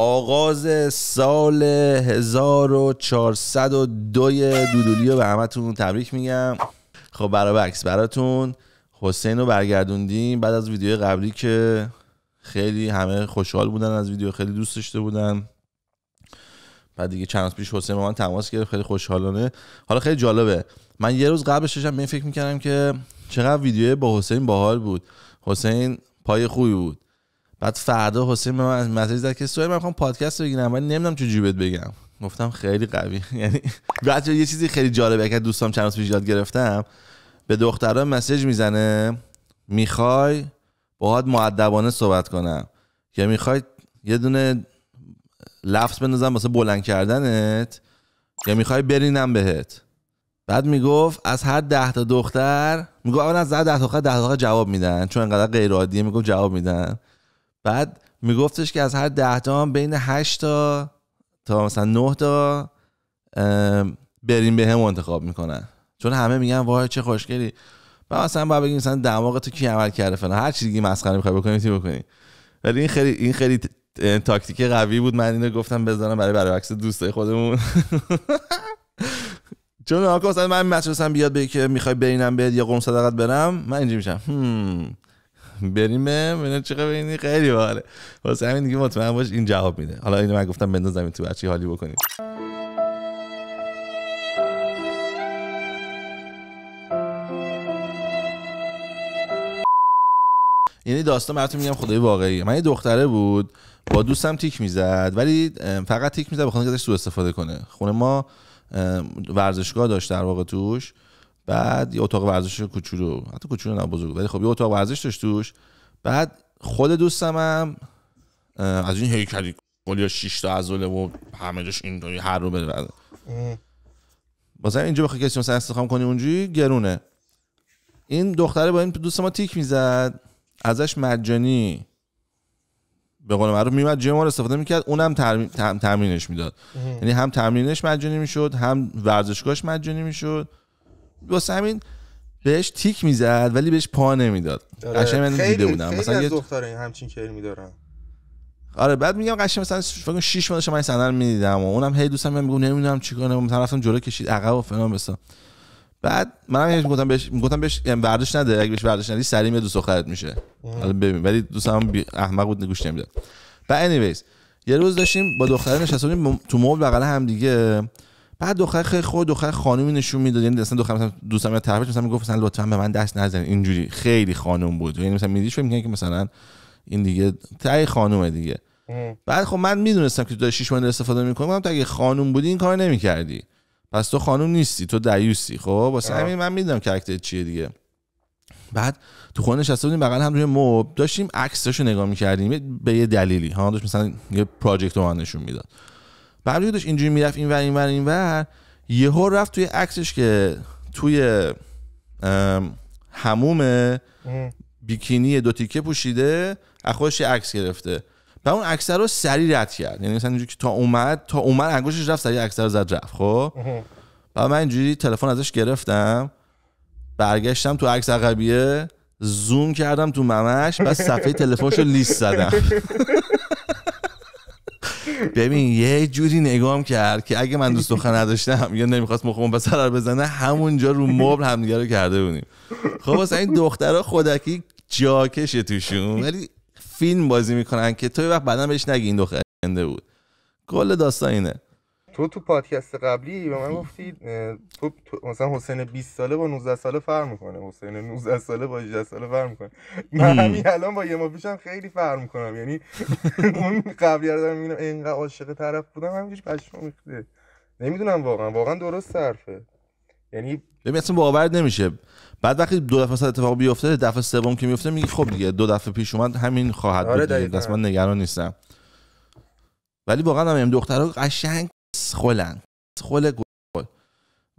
آغاز سال 1402 دودولی رو به همتون تبریک میگم خب برای بکس براتون حسین رو برگردوندیم بعد از ویدیو قبلی که خیلی همه خوشحال بودن از ویدیو خیلی دوست داشته بودن بعد دیگه چند پیش حسین با من تماس گرفت خیلی خوشحالانه حالا خیلی جالبه من یه روز قبلش داشتم به فکر میکردم که چقدر ویدیو با حسین باحال بود حسین پای خوبی بود بعد فردا حسین به من مسیج زد که سوال من میخوام پادکست بگیرم ولی نمیدونم چجوری جیبت بگم گفتم خیلی قوی یعنی بعد یه چیزی خیلی جالبه که دوستام چند روز پیش یاد گرفتم به دخترها مسیج میزنه میخوای باهات معدبانه صحبت کنم یا میخوای یه دونه لفظ بندازم واسه بلند کردنت یا میخوای برینم بهت بعد میگفت از هر ده تا دختر میگفت اول از هر ده تا دختر ده جواب میدن چون انقدر غیر عادیه میگفت جواب میدن بعد میگفتش که از هر ده تا بین 8 تا تا مثلا 9 تا بریم به هم انتخاب میکنن چون همه میگن وای چه خوشگلی بعد مثلا با بگیم مثلا دماغ تو کی عمل کرده فلان هر چیزی مسخره میخوای بکنی تی بکنی ولی این خیلی این خیلی تاکتیک قوی بود من اینو گفتم بذارم برای عکس دوستای خودمون چون آقا مثلا من مثلا بیاد بگه که میخوای برینم بهت یا قوم صدقت برم من اینجوری میشم بریم منو چقدر بینی خیلی باحاله واسه همین دیگه مطمئن باش این جواب میده حالا اینو من گفتم بندازم تو بچه حالی بکنیم یعنی داستان براتون میگم خدای واقعیه من یه دختره بود با دوستم تیک میزد ولی فقط تیک میزد بخاطر که سوء استفاده کنه خونه ما ورزشگاه داشت در واقع توش بعد یه اتاق ورزش کوچولو حتی کوچولو نه بزرگ ولی خب یه اتاق ورزش داشت توش بعد خود دوستم هم از این هیکلی کلی 6 تا ازوله و همه جاش اینطوری هر رو بده مثلا اینجا بخوای کسی مثلا استخام کنی اونجوری گرونه این دختره با این دوست ما تیک میزد ازش مجانی به قول معروف میمد رو استفاده میکرد اونم تمرینش میداد یعنی هم تمرینش مجانی میشد هم ورزشگاهش مجانی میشد واسه همین بهش تیک میزد ولی بهش پا نمیداد آره. قشنگ من دیده بودم خیلی مثلا از دختر این همچین کاری میدارن آره بعد میگم قشنگ مثلا فکر 6 ماه من صندل میدیدم و اونم هی دوستم میگم نمیدونم چیکار کنم مثلا رفتم جلو کشید عقب و فلان بسا بعد منم هم گفتم بهش گفتم بهش یعنی برداشت نده اگه بهش برداشت ندی سریم میاد دوست دخترت میشه حالا ببین ولی دوستم احمق بود گوش نمیداد بعد انیویز یه روز داشتیم با دختره نشسته بودیم تو مول بغل هم دیگه بعد دختر خود دختر خانومی نشون میداد یعنی مثلا دختر مثلا دوستم یا طرفش مثلا میگفت مثلا لطفا به من دست نزن اینجوری خیلی خانم بود یعنی مثلا میدیش میکنه که مثلا این دیگه تای خانومه دیگه بعد خب من میدونستم که تو داری شیش ماه استفاده میکنم تو اگه خانوم بودی این کار نمیکردی پس تو خانوم نیستی تو دیوسی خب واسه همین من میدونم کرکتر چیه دیگه بعد تو خونه نشسته بودیم بغل هم روی موب داشتیم عکساشو نگاه میکردیم به یه دلیلی ها داشت مثلا یه پراجکت رو نشون میداد بعد که داشت اینجوری میرفت اینور اینور اینور یهو رفت توی عکسش که توی هموم بیکینی دو تیکه پوشیده از خودش عکس گرفته و اون عکس رو سریع رد کرد یعنی مثلا اینجوری که تا اومد تا اومد انگوشش رفت سری عکس رو زد رفت خب و من اینجوری تلفن ازش گرفتم برگشتم تو عکس عقبیه زوم کردم تو ممش و صفحه تلفنشو لیست زدم ببین یه جوری نگام کرد که اگه من دوست دختر نداشتم یا نمیخواست مخم به سر بزنه همونجا رو مبل همدیگه رو کرده بودیم خب واسه این دخترها خودکی جاکشه توشون ولی فیلم بازی میکنن که توی وقت بعدا بهش نگی این دختر بود کل داستان اینه تو تو پادکست قبلی به من گفتی تو, مثلا حسین 20 ساله با 19 ساله فرق میکنه حسین 19 ساله با 18 ساله فرق میکنه من همین الان با یه ما پیشم خیلی فرق میکنم یعنی اون قبلی رو دارم میبینم انقدر عاشق طرف بودم همینجوری پشما میخوره نمیدونم واقعا واقعا درست حرفه یعنی ببین اصلا باور نمیشه بعد وقتی دو دفعه صد اتفاق بیفته دفعه سوم که میفته میگی خب دیگه دو دفعه پیش اومد همین خواهد آره بود من نگران نیستم ولی واقعا هم دخترها قشنگ اسخلن اسخل گل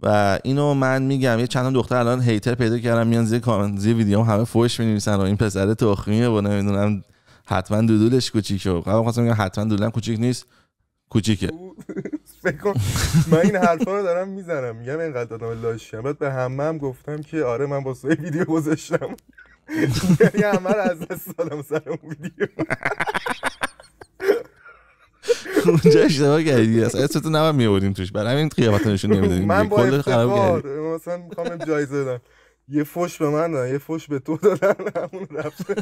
و اینو من میگم یه چند دختر الان هیتر پیدا کردم میان زیر کامنت زیر ویدیو همه فوش مینویسن و این پسر تخمیه و نمیدونم حتما دودولش کوچیکه قبلا خواستم میگم حتما دودولم کوچیک نیست کوچیکه من این حرفا رو دارم میزنم میگم اینقدر دادم لاشیم بعد به همه هم گفتم که آره من با سوی ویدیو گذاشتم یعنی همه از دست دادم سر اون ویدیو اونجا اشتباه کردی اصلا تو نباید میوردیم توش برای همین قیافت نشون نمیدادیم من با افتخار مثلا میخوام جایزه بدم یه فوش به من یه فوش به تو دادن همون رفته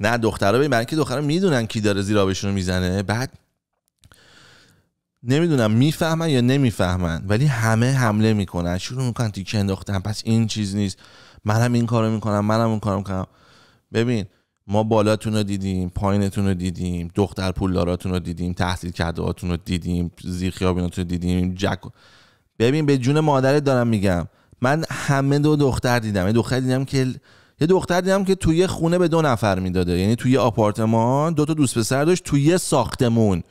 نه دخترها ببین برای که دخترها میدونن کی داره زیر آبشون میزنه بعد نمیدونم میفهمن یا نمیفهمن ولی همه حمله میکنن شروع میکنن تیکه انداختن پس این چیز نیست منم این کارو میکنم منم اون کارو میکنم ببین ما بالاتون رو دیدیم پایینتون رو دیدیم دختر پولداراتون رو دیدیم تحصیل کرده رو دیدیم زیرخیابیناتون رو دیدیم جک ببین به جون مادرت دارم میگم من همه دو دختر دیدم یه دختر دیدم که یه دختر دیدم که توی خونه به دو نفر میداده یعنی توی آپارتمان دو تا دوست پسر داشت توی ساختمون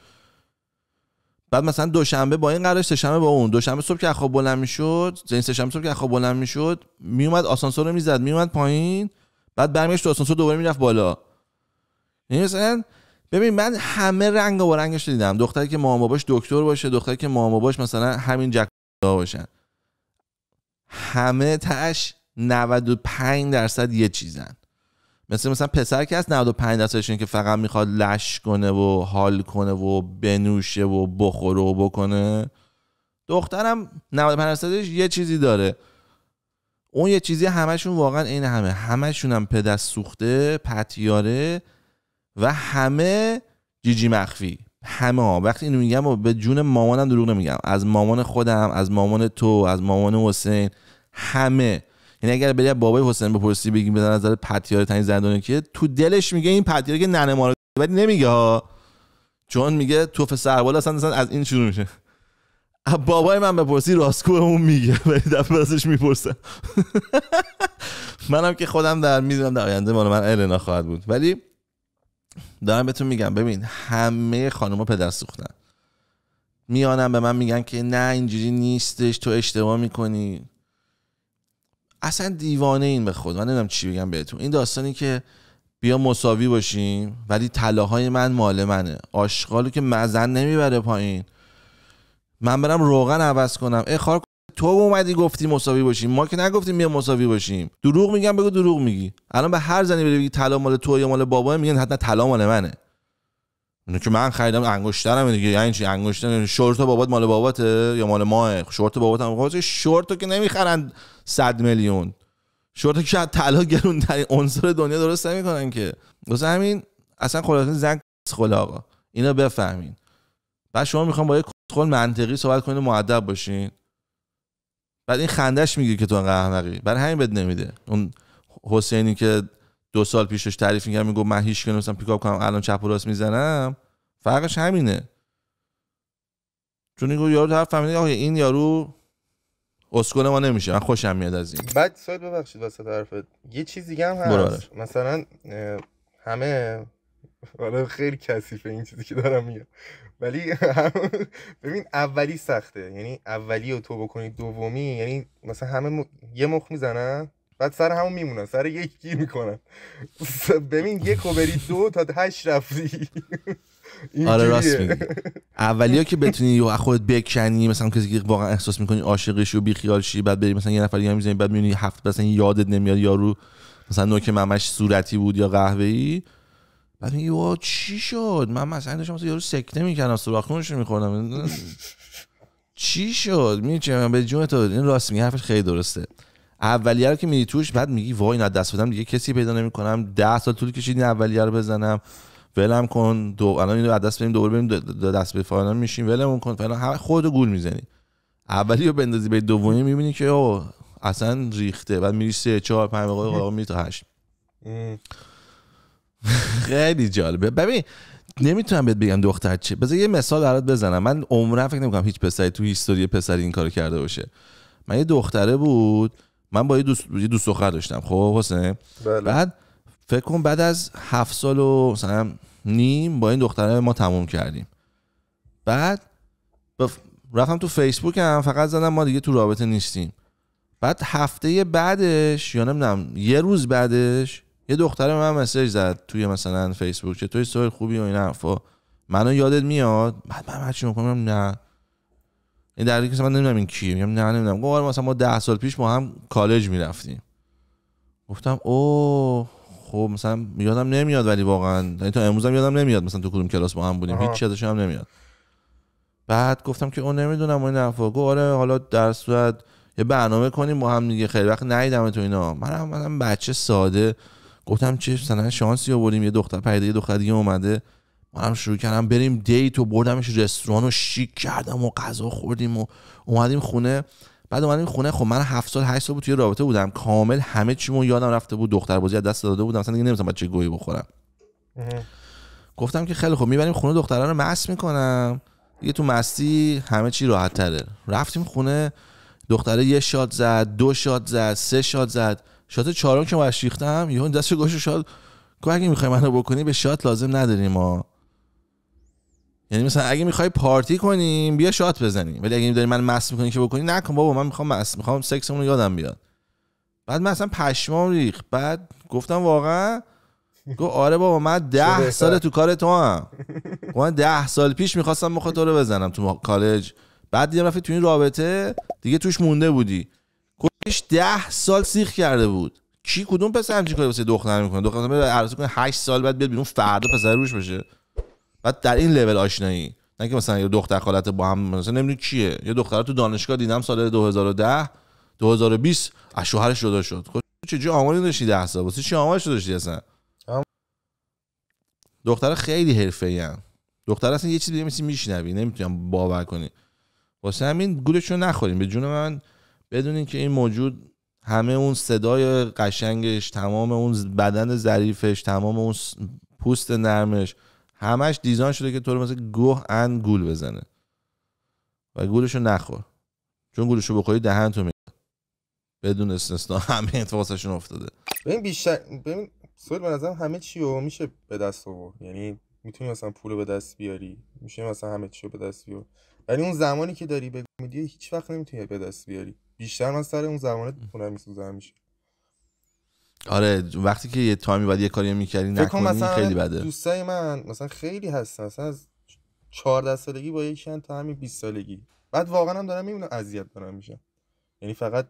بعد مثلا دوشنبه با این قرار شنبه با اون دوشنبه صبح که خواب بلند میشد یعنی سهشنبه صبح که خواب بلند میشد میومد آسانسور رو میزد میومد پایین بعد برمیگشت تو آسانسور دوباره میرفت بالا یعنی مثلا ببین من همه رنگ و رنگش دیدم دختری که مامو باش دکتر باشه دختری که مامو باش مثلا همین جک باشن همه تاش 95 درصد یه چیزن مثل مثلا پسر که هست 95 درصدش که فقط میخواد لش کنه و حال کنه و بنوشه و بخوره و بکنه دخترم 95 درصدش یه چیزی داره اون یه چیزی همشون واقعا عین همه همشون هم پدست سوخته پتیاره و همه جیجی مخفی همه ها وقتی اینو میگم و به جون مامانم دروغ نمیگم از مامان خودم از مامان تو از مامان حسین همه یعنی اگر بری بابای حسین بپرسی بگی به نظر پتیاره تنی زندونه که تو دلش میگه این پتیاره که ننه ما ولی نمیگه ها چون میگه توف سربال اصلا از این شروع میشه بابای من بپرسی راسکو اون میگه ولی دفعه ازش میپرسه منم که خودم در میدونم در آینده مال من النا خواهد بود ولی دارم بهتون میگم ببین همه خانوما پدر سوختن میانم به من میگن که نه اینجوری نیستش تو اشتباه میکنی اصلا دیوانه این به خود من نمیدونم چی بگم بهتون این داستانی که بیا مساوی باشیم ولی طلاهای من مال منه آشغالو که مزن نمیبره پایین من برم روغن عوض کنم ای خار تو اومدی گفتی مساوی باشیم ما که نگفتیم بیا مساوی باشیم دروغ میگم بگو دروغ میگی الان به هر زنی بری طلا مال تو یا مال بابا میگن حتما طلا مال منه اینو که من خریدم انگشترم دیگه یعنی چی انگشتر شورت بابات مال باباته یا مال ماه شورت باباتم خواسته خب، شورت که نمیخرن 100 میلیون شورت که شاید طلا گرون ترین عنصر دنیا درست نمیکنن که واسه همین اصلا خلاصه زن خلاقا اینو بفهمین بعد شما میخوام با یه خود منطقی صحبت کنید و معدب باشین بعد این خندش میگیره که تو احمقی برای همین بد نمیده اون حسینی که دو سال پیشش تعریف میکرد میگفت من هیچ کنوسم پیکاپ کنم الان چپ و راست میزنم فرقش همینه چون این یارو حرف فهمیده آخه این یارو اسکول ما نمیشه من خوشم میاد از این بعد ببخشید واسه طرفت یه چیز دیگه هم هست مثلا همه حالا آره، خیلی کثیفه این چیزی که دارم میگم ولی ببین اولی سخته یعنی اولی رو تو بکنی دومی یعنی مثلا همه م... یه مخ میزنن بعد سر همون میمونن سر یک گیر میکنن ببین یک رو بری دو تا هشت رفتی آره راست میگی اولیا که بتونی و خودت بکنی مثلا کسی که واقعا احساس میکنی عاشقش و بیخیال بعد بری مثلا یه نفر یه میزنی بعد میبینی هفت مثلا یادت نمیاد یارو مثلا نوک ممش صورتی بود یا قهوه‌ای بعد میگی وا چی شد من مثلا داشتم مثلا یارو سکته میکردم سوراخونش رو میخوردم چی شد می من به جون تو این راست میگه حرفش خیلی درسته اولیه رو که میری توش بعد میگی وای نه دست بدم دیگه کسی پیدا نمیکنم 10 سال طول کشید این اولیه رو بزنم ولم کن دو الان اینو دست بریم دوباره بریم دست به فلان میشیم ولمون کن فلان خودو گول میزنی اولی رو بندازی به دومی میبینی که او اصلا ریخته بعد میری 3 4 5 دقیقه میری تا 8 خیلی جالبه ببین نمیتونم بهت بگم دختر چه بذار یه مثال برات بزنم من عمرم فکر نمیکنم هیچ پسری تو هیستوری پسری این کارو کرده باشه من یه دختره بود من با یه دوست یه دوست داشتم خب حسین بله. بعد فکر کن بعد از هفت سال و مثلا نیم با این دختره ما تموم کردیم بعد رفتم تو فیسبوک هم فقط زدم ما دیگه تو رابطه نیستیم بعد هفته بعدش یا نمیدونم یه روز بعدش یه دختر من مسیج زد توی مثلا فیسبوک که توی سوال خوبی و این حرفا منو یادت میاد بعد من هرچی میکنم نه این در که من نمیدونم این کیه میگم نه نمیدونم گفتم آره، مثلا ما ده سال پیش با هم کالج میرفتیم گفتم او خب مثلا یادم نمیاد ولی واقعا یعنی تا هم یادم نمیاد مثلا تو کدوم کلاس با هم بودیم هیچ چیزش هم نمیاد بعد گفتم که او نمیدونم این حرفا گفت آره حالا در صورت یه برنامه کنیم با هم دیگه خیلی وقت نیدم تو اینا منم من بچه ساده گفتم چه مثلا شانسی آوردیم یه دختر پیدا یه دختر دیگه اومده ما هم شروع کردم بریم دیت و بردمش رستوران و شیک کردم و غذا خوردیم و اومدیم خونه بعد اومدیم خونه خب من 7 سال 8 سال بود توی رابطه بودم کامل همه چیمو یادم رفته بود دختر بازی دست داده بودم مثلا دیگه بعد چه گویی بخورم گفتم که خیلی خوب میبریم خونه دختران رو مست میکنم دیگه تو مستی همه چی راحت رفتیم خونه دختره یه شاد زد دو شاد زد سه شاد زد شات چهارم که من شیختم یهو دست و شاد گفت اگه میخوای منو بکنی به شات لازم نداریم ما یعنی مثلا اگه میخوای پارتی کنیم بیا شات بزنیم ولی اگه داری من مست میکنی که بکنی نکن بابا من میخوام مست میخوام سکسمون رو یادم بیاد بعد من اصلا پشمام ریخ بعد گفتم واقعا گو آره بابا من ده سال تو کار تو هم من ده سال پیش میخواستم مخ تو رو بزنم تو کالج بعد دیدم رفتی تو این رابطه دیگه توش مونده بودی 10 ده سال سیخ کرده بود کی کدوم پسر همچین کاری واسه دختر میکنه دختر میاد عروسی کنه 8 سال بعد بیاد بیرون فردا پسر روش بشه بعد در این لول آشنایی نه که مثلا یه دختر خالت با هم مثلا نمیدونی کیه یه دختر تو دانشگاه دیدم سال 2010 2020 از شوهرش جدا شد خب چه آماری داشتی ده سال واسه چی آماری داشتی اصلا دختر خیلی حرفه‌ایه هم دختر اصلا یه چیزی میشنوی نمیتونم باور کنی واسه همین گولشو نخوریم به جون من بدونین که این موجود همه اون صدای قشنگش تمام اون بدن ظریفش تمام اون پوست نرمش همش دیزاین شده که تو رو مثل گوه ان گول بزنه و گولشو نخور چون گولشو بخوری دهن تو میده بدون استثنا همه اتفاقشون افتاده ببین بیشتر ببین سوال به نظرم همه چی میشه به دست آورد یعنی میتونی مثلا پول به دست بیاری میشه مثلا همه چی رو به دست بیاری ولی اون زمانی که داری بگو میدی هیچ وقت نمیتونی به دست بیاری بیشتر من سر اون زمانه خونه میسوزم میشه آره وقتی که یه تایمی بعد یه کاری میکردی نکنی مثلا خیلی بده دوستای من مثلا خیلی هستن مثلا از 14 سالگی با یکی تا همین 20 سالگی بعد واقعا هم دارم میبینم اذیت دارم میشه. یعنی فقط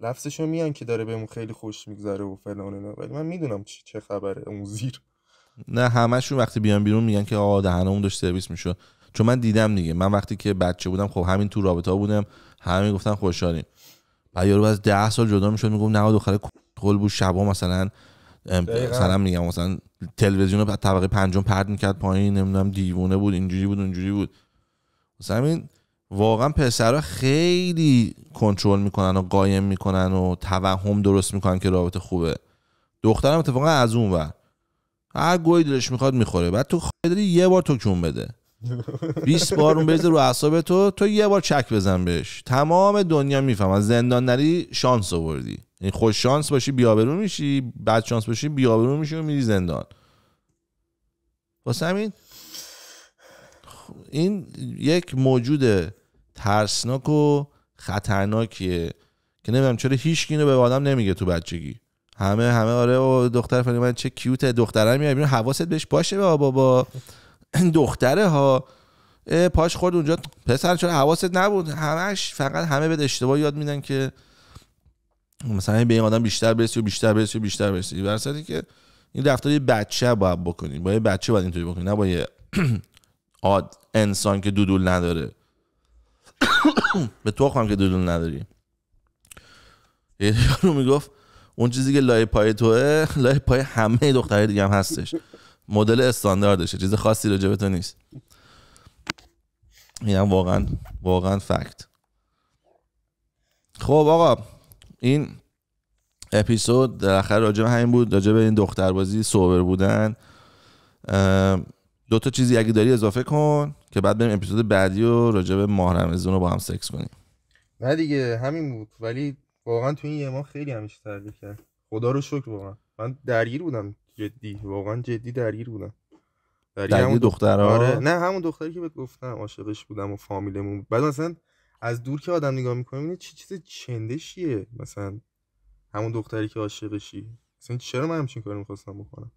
لفظشو میان که داره بهمون خیلی خوش میگذره و فلان و ولی من میدونم چه خبره اون زیر نه همشون وقتی بیان بیرون میگن که آقا دهنمون داشت سرویس میشه چون من دیدم دیگه من وقتی که بچه بودم خب همین تو رابطه ها بودم همه میگفتن خوشحالیم و یارو از ده سال جدا میشد میگفت نه دختره کل بود شبا مثلا مثلا میگم مثلا تلویزیون رو طبقه پنجم پرد میکرد پایین نمیدونم دیوونه بود اینجوری بود اونجوری بود مثلا همین واقعا پسرها خیلی کنترل میکنن و قایم میکنن و توهم درست میکنن که رابطه خوبه دخترم اتفاقا از اون ور هر گوی دلش میخواد میخوره بعد تو خواهی یه بار تو کون بده 20 بار اون بریزه رو اعصاب تو تو یه بار چک بزن بهش تمام دنیا میفهمه زندان نری شانس آوردی این یعنی خوش شانس باشی بیابرو میشی بعد شانس باشی بیابرو میشی و میری زندان واسه همین این یک موجود ترسناک و خطرناکیه که نمیدونم چرا هیچ اینو به آدم نمیگه تو بچگی همه همه آره دختر فلانی من چه کیوت دخترم میاد بیرون حواست بهش باشه بابا بابا دختره ها پاش خورد اونجا پسر چرا حواست نبود همش فقط همه به اشتباه یاد میدن که مثلا به این آدم بیشتر برسی و بیشتر برسی و بیشتر برسی برسی که این رفتار یه بچه باید بکنی با یه بچه باید اینطوری بکنی نه با یه آد انسان که دودول نداره به تو خواهم که دودول نداری یه رو میگفت اون چیزی که لای پای توه لای پای همه دختره دیگه هم هستش مدل استانداردشه چیز خاصی راجع به تو نیست اینم واقعا واقعا فکت خب آقا این اپیزود در آخر راجع به همین بود راجع به این دختربازی سوبر بودن دو تا چیزی اگه داری اضافه کن که بعد بریم اپیزود بعدی و راجع به ماه رو با هم سکس کنیم نه دیگه همین بود ولی واقعا تو این یه ماه خیلی همیشه تردی کرد خدا رو شکر واقعا من درگیر بودم جدی واقعا جدی درگیر بودم درگیر همون آره. نه همون دختری که بهت گفتم عاشقش بودم و فامیلمون بعد مثلا از دور که آدم نگاه میکنه اینه چه چیز چندشیه مثلا همون دختری که عاشقشی مثلا چرا من همچین کاری میخواستم بکنم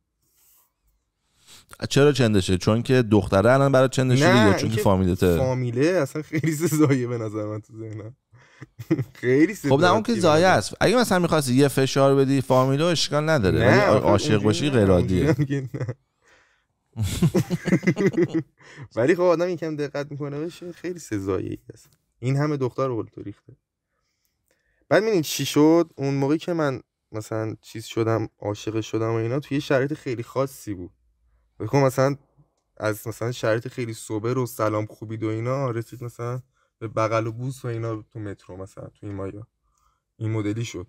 چرا چندشه چون که دختره الان برای چندشه یا چون که فامیلته فامیله اصلا خیلی سزاییه به نظر من تو ذهنم خیلی خب نه اون که زایه است اگه مثلا میخواستی یه فشار بدی فامیلو اشکال نداره عاشق باشی غیرادی ولی خب آدم یکم دقت میکنه بشه خیلی سزایی است این همه دختر رو تو ریخته بعد میدین چی شد اون موقعی که من مثلا چیز شدم عاشق شدم و اینا توی شرایط خیلی خاصی بود بکن مثلا از مثلا شرایط خیلی صبر و سلام خوبی و اینا رسید مثلا به بغل و بوس و اینا تو مترو مثلا تو این مایا این مدلی شد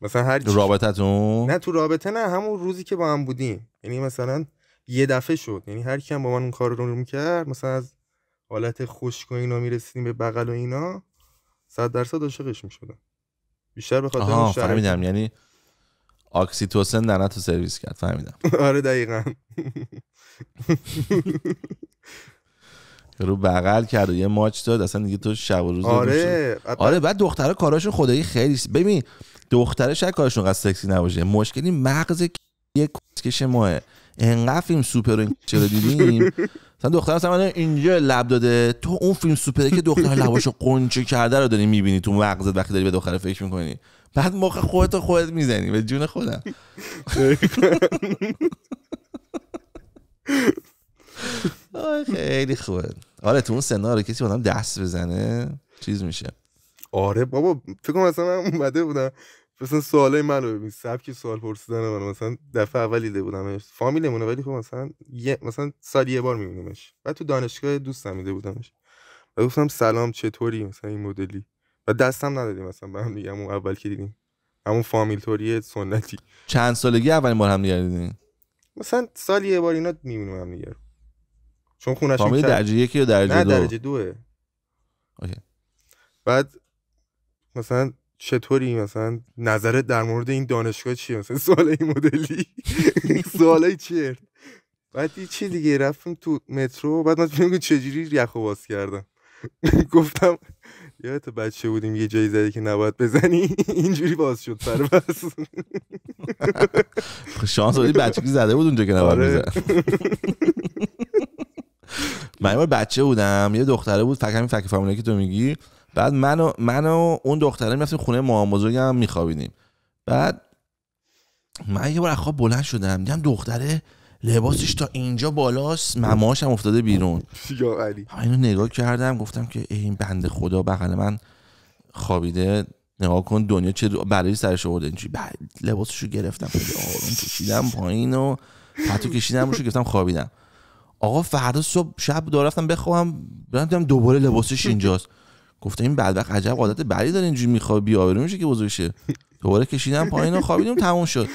مثلا هر رابطتون نه تو رابطه نه همون روزی که با هم بودیم یعنی مثلا یه دفعه شد یعنی هر کیم با من اون کار رو رو میکرد مثلا از حالت خشک و اینا میرسیدیم به بغل و اینا صد درصد عاشقش میشدم بیشتر به خاطر اون فهمیدم یعنی در نه تو سرویس کرد فهمیدم آره دقیقا رو بغل کرد و یه ماچ داد اصلا دیگه تو شب و روز آره آره بعد دخترها کاراشون خدایی خیلی ببین دختره شاید کارشون قصد سکسی نباشه مشکلی مغز یه کش ماه انقدر فیلم سوپر رو چرا دیدیم مثلا دختر اصلا اینجا لب داده تو اون فیلم سوپره که دختر لباشو قنچه کرده رو داری میبینی تو مغزت وقتی داری به دختر فکر میکنی بعد موقع خودت خودت میزنی به جون خودم خیلی خوبه آره تو اون سناره کسی آدم دست بزنه چیز میشه آره بابا فکر کنم مثلا من اومده بودم مثلا سوالای منو ببین سبک سوال پرسیدن من مثلا دفعه اولی دیده بودم فامیلمونه ولی خب مثلا یه مثلا سال یه بار میبینیمش بعد تو دانشگاه دوستم دیده بودمش و گفتم سلام چطوری مثلا این مدلی و دستم ندادیم مثلا به هم دیگه اول که دیدیم همون فامیل توری سنتی چند سالگی اولین بار هم دیگه مثلا سال یه بار اینا میبینیم هم دیگه چون خونش فامیل درجه یکی یا درجه نه دو درجه دوه اوکی. بعد مثلا چطوری مثلا نظرت در مورد این دانشگاه چیه مثلا سوال این مدلی سوالای چیه بعد چی دیگه رفتم تو مترو بعد من میگم چجوری یخو باز کردم گفتم یادت بچه بودیم یه جایی زدی که نباید بزنی اینجوری باز شد سر بس شانس بودی بچگی زده بود اونجا که نباید بزن آره. من یه بچه بودم یه دختره بود فکر همین فکر فامیلی که تو میگی بعد من و, اون دختره میرفتیم خونه مامان بزرگم میخوابیدیم بعد من یه بار خواب بلند شدم دیدم دختره لباسش تا اینجا بالاست مماش هم افتاده بیرون اینو نگاه کردم گفتم که این بنده خدا بغل من خوابیده نگاه کن دنیا چه برای سرش آورده اینجوری بعد لباسشو گرفتم آروم کشیدم پایین و پتو کشیدم روشو گرفتم خوابیدم آقا فردا صبح شب دو رفتم بخوام برم دوباره لباسش اینجاست گفتم این بدبخت عجب عادت بدی داره اینجوری میخواد آبرو میشه که بزرگ دوباره کشیدم پایین و خوابیدیم تموم شد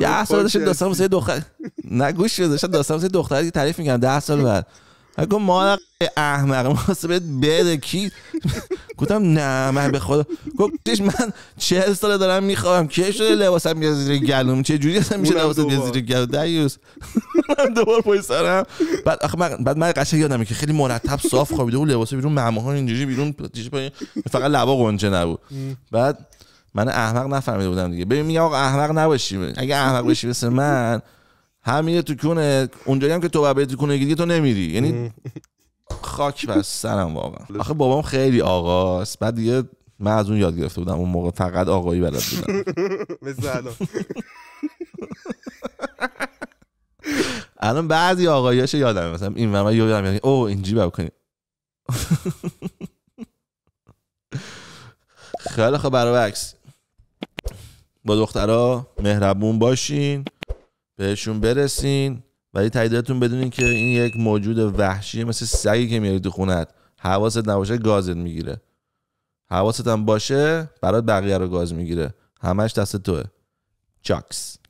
ده سال داشتم داستان دختر نگوش گوش شد داشتم داستان واسه که تعریف میکنم ده سال بعد اگه ما احمق بهت بده کی گفتم نه من به خدا گفتش من چهل ساله دارم میخوام که شده لباسم میاد زیر گلوم چه جوری اصلا میشه لباسم میاد زیر گلوم دیوس من دوبار پای سرم بعد آخه من بعد من قشنگ یادم که خیلی مرتب صاف خوابیده و لباسه بیرون معماها اینجوری بیرون فقط لبا گنجه نبود بعد من احمق نفهمیده بودم دیگه ببین میگم احمق نباشی اگه احمق بشی مثل من همینه تو کونه اونجایی هم که تو بابت تو کونه دیگه تو نمیری یعنی خاک و سرم واقعا آخه بابام خیلی آقاست بعد دیگه من از اون یاد گرفته بودم اون موقع فقط آقایی بلد بودم مثلا الان بعضی آقاییاش یادم مثلا این من یادم او این جیب بکنیم خیلی خب برعکس با دخترها مهربون باشین بهشون برسین ولی تاییداتون بدونین که این یک موجود وحشیه مثل سگی که میاری تو خونت حواست نباشه گازت میگیره حواست هم باشه برات بقیه رو گاز میگیره همش دست توه چاکس